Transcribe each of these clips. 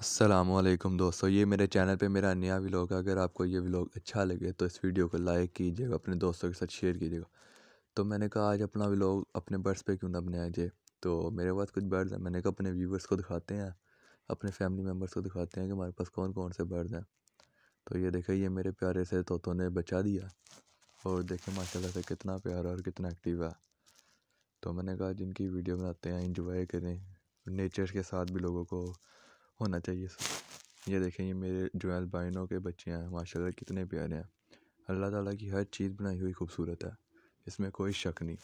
असलम दोस्तों ये मेरे चैनल पे मेरा नया व्लॉग है अगर आपको ये व्लॉग अच्छा लगे तो इस वीडियो को लाइक कीजिएगा अपने दोस्तों के साथ शेयर कीजिएगा तो मैंने कहा आज अपना व्लॉग अपने बर्ड्स पे क्यों ना बनाया जाए तो मेरे पास कुछ बर्ड्स हैं मैंने कहा अपने व्यूवर्स को दिखाते हैं अपने फैमिली मेम्बर्स को दिखाते हैं कि हमारे पास कौन कौन से बर्ड्स हैं तो ये देखा ये मेरे प्यारे से तोतों ने बचा दिया और देखे माशाल्लाह से कितना प्यारा और कितना एक्टिव है तो मैंने कहा जिनकी वीडियो बनाते हैं इंजॉय करें नेचर के साथ भी लोगों को होना चाहिए ये देखें ये मेरे जो बाइनों के बच्चे हैं माशाल्लाह कितने प्यारे हैं अल्लाह ताला की हर चीज़ बनाई हुई खूबसूरत है इसमें कोई शक नहीं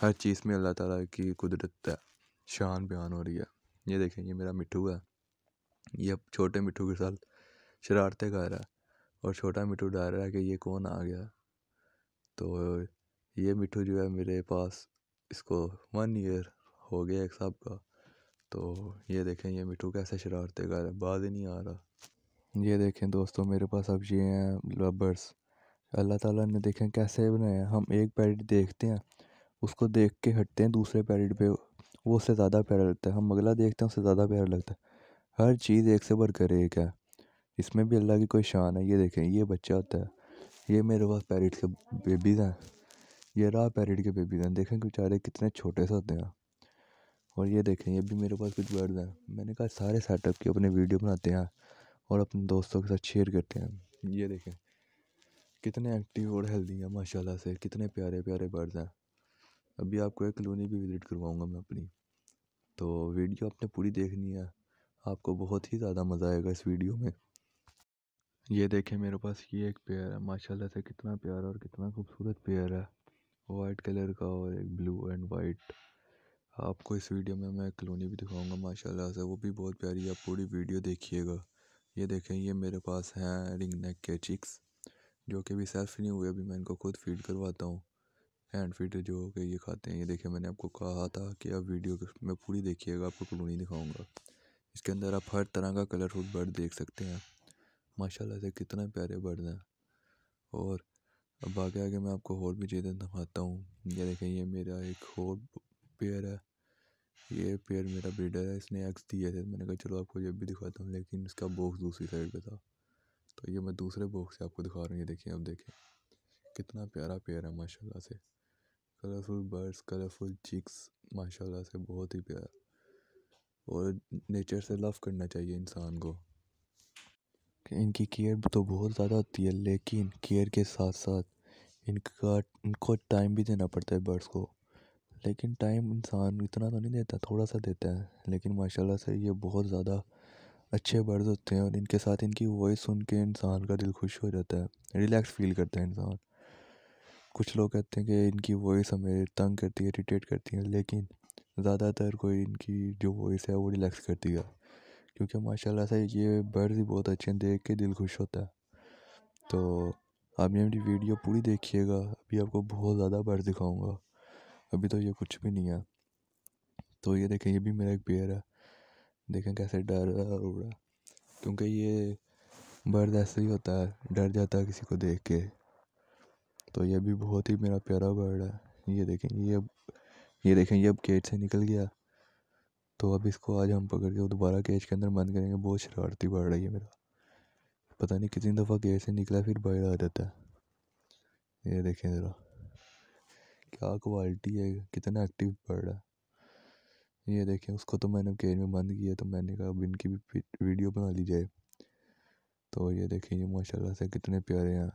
हर चीज़ में अल्लाह ताला की कुदरत है शान बयान हो रही है ये देखें ये मेरा मिठू है ये अब छोटे मिठू के साथ शरारतें गा रहा है और छोटा मिठू डाल रहा है कि ये कौन आ गया तो ये मिठू जो है मेरे पास इसको वन ईयर हो गया एक साहब का तो ये देखें ये मिठू कैसे शरारते कर बाद बाज ही नहीं आ रहा ये देखें दोस्तों मेरे पास अब ये हैं रबर्स अल्लाह ताला ने देखें कैसे बनाया हम एक पैरेट देखते हैं उसको देख के हटते हैं दूसरे पैरेट पे वो उससे ज़्यादा प्यारा लगता है हम अगला देखते हैं उससे ज़्यादा प्यारा लगता है हर चीज़ एक से बढ़कर एक है इसमें भी अल्लाह की कोई शान है ये देखें ये बच्चा होता है ये मेरे पास पैरेट के बेबीज़ हैं ये रहा पैरेट के बेबीज़ हैं देखें कि बेचारे कितने छोटे से होते हैं और ये देखें ये भी मेरे पास कुछ बर्ड्स हैं मैंने कहा सारे सेटअप के अपने वीडियो बनाते हैं और अपने दोस्तों के साथ शेयर करते हैं ये देखें कितने एक्टिव और हेल्दी हैं माशाल्लाह से कितने प्यारे प्यारे बर्ड्स हैं अभी आपको एक कलोनी भी विज़िट करवाऊँगा मैं अपनी तो वीडियो आपने पूरी देखनी है आपको बहुत ही ज़्यादा मज़ा आएगा इस वीडियो में ये देखें मेरे पास ये एक पेयर है माशाल्लाह से कितना प्यारा और कितना खूबसूरत पेयर है वाइट कलर का और एक ब्लू एंड वाइट आपको इस वीडियो में मैं कलोनी भी दिखाऊंगा माशाल्लाह से वो भी बहुत प्यारी है पूरी वीडियो देखिएगा ये देखें ये मेरे पास हैं रिंग नेक के चिक्स जो कि अभी सेल्फ नहीं हुए अभी मैं इनको खुद फीड करवाता हूँ हैंड फीड जो कि ये खाते हैं ये देखें मैंने आपको कहा था कि आप वीडियो में पूरी देखिएगा आपको कलोनी दिखाऊँगा इसके अंदर आप हर तरह का कलरफुल बर्ड देख सकते हैं माशाल्लाह से कितने प्यारे बर्ड हैं और अब आगे आगे मैं आपको और भी चीज़ें दिखाता हूँ ये देखें ये मेरा एक और पेयर है ये पेयर मेरा ब्रीडर है इसने एक्स दिए थे मैंने कहा चलो आपको ये भी दिखाता हूँ लेकिन इसका बॉक्स दूसरी साइड पे था तो ये मैं दूसरे बॉक्स से आपको दिखा रहा हूँ ये देखिए अब देखें कितना प्यारा पेयर है माशाल्लाह से कलरफुल बर्ड्स कलरफुल चिक्स माशाल्लाह से बहुत ही प्यारा और नेचर से लव करना चाहिए इंसान को इनकी केयर तो बहुत ज़्यादा होती है लेकिन केयर के साथ साथ इनका इनको टाइम भी देना पड़ता है बर्ड्स को लेकिन टाइम इंसान इतना तो नहीं देता थोड़ा सा देता है लेकिन माशाल्लाह से ये बहुत ज़्यादा अच्छे बर्ड्स होते हैं और इनके साथ इनकी वॉइस सुन के इंसान का दिल खुश हो जाता है रिलैक्स फील करता है इंसान कुछ लोग कहते हैं कि इनकी वॉइस हमें तंग करती है इरीटेट करती है लेकिन ज़्यादातर कोई इनकी जो वॉइस है वो रिलैक्स करती है क्योंकि माशाल्लाह से ये बर्ड्स ही बहुत अच्छे हैं देख के दिल खुश होता है तो ये मेरी वीडियो पूरी देखिएगा अभी आपको बहुत ज़्यादा बर्ड दिखाऊँगा अभी तो ये कुछ भी नहीं है तो ये देखें ये भी मेरा एक पेयर है देखें कैसे डर रहा उड़ रहा क्योंकि ये बर्द ऐसे ही होता है डर जाता है किसी को देख के तो ये भी बहुत ही मेरा प्यारा बर्ड है ये देखें ये अब ये देखें ये अब केज से निकल गया तो अब इसको आज हम पकड़ के दोबारा केज के अंदर बंद करेंगे बहुत शरारती बर्ड है ये मेरा पता नहीं कितनी दफ़ा केज से निकला फिर बर्ड आ जाता है ये देखें ज़रा क्या क्वालिटी है कितना एक्टिव पड़ रहा है ये देखें उसको तो मैंने केज में बंद किया तो मैंने कहा अब इनकी भी वीडियो बना ली जाए तो ये देखें ये माशाल्लाह से कितने प्यारे हैं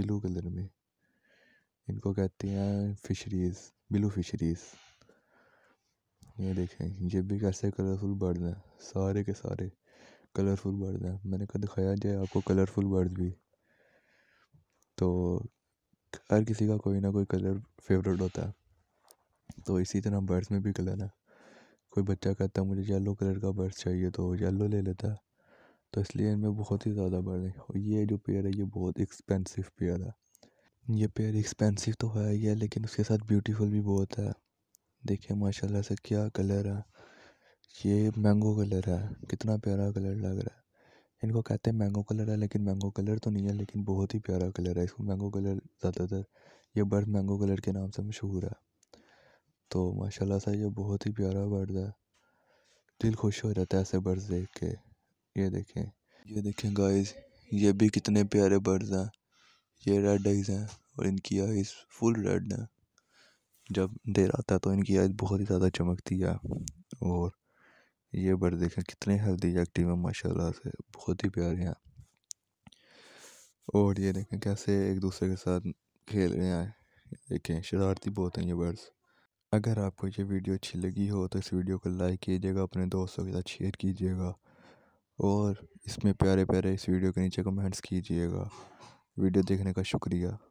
ब्लू कलर में इनको कहते हैं फिशरीज़ ब्लू फिशरीज़ ये देखें ये भी कैसे कलरफुल बर्ड हैं सारे के सारे कलरफुल बर्ड हैं मैंने कहा दिखाया जाए आपको कलरफुल बर्ड भी तो हर किसी का कोई ना कोई कलर फेवरेट होता है तो इसी तरह बर्ड्स में भी कलर है कोई बच्चा कहता है मुझे येलो कलर का बर्ड्स चाहिए तो येलो ले लेता है तो इसलिए इनमें बहुत ही ज़्यादा बर्ड है और ये जो पेयर है ये बहुत एक्सपेंसिव पेयर है ये पेयर एक्सपेंसिव तो है ही है लेकिन उसके साथ ब्यूटीफुल भी बहुत है देखिए माशाल्लाह से क्या कलर है ये मैंगो कलर है कितना प्यारा कलर लग रहा है इनको कहते हैं मैंगो कलर है लेकिन मैंगो कलर तो नहीं है लेकिन बहुत ही प्यारा कलर है इसको मैंगो कलर ज़्यादातर ये बर्ड मैंगो कलर के नाम से मशहूर है तो माशाल्लाह सा ये बहुत ही प्यारा बर्ड है दिल खुश हो जाता है ऐसे बर्ड्स देख के ये देखें ये देखें गाइस ये भी कितने प्यारे बर्ड्स हैं ये रेड आइज़ हैं और इनकी आइज़ फुल रेड हैं जब देर आता है तो इनकी आइज़ बहुत ही ज़्यादा चमकती है और ये बर्ड देखें कितने हेल्दी एक्टिव है माशाल्लाह से बहुत ही प्यारे हैं और ये देखें कैसे एक दूसरे के साथ खेल रहे हैं देखें शरारती बहुत हैं ये बर्ड्स अगर आपको ये वीडियो अच्छी लगी हो तो इस वीडियो को लाइक कीजिएगा अपने दोस्तों के साथ शेयर कीजिएगा और इसमें प्यारे प्यारे इस वीडियो के नीचे कमेंट्स कीजिएगा वीडियो देखने का शुक्रिया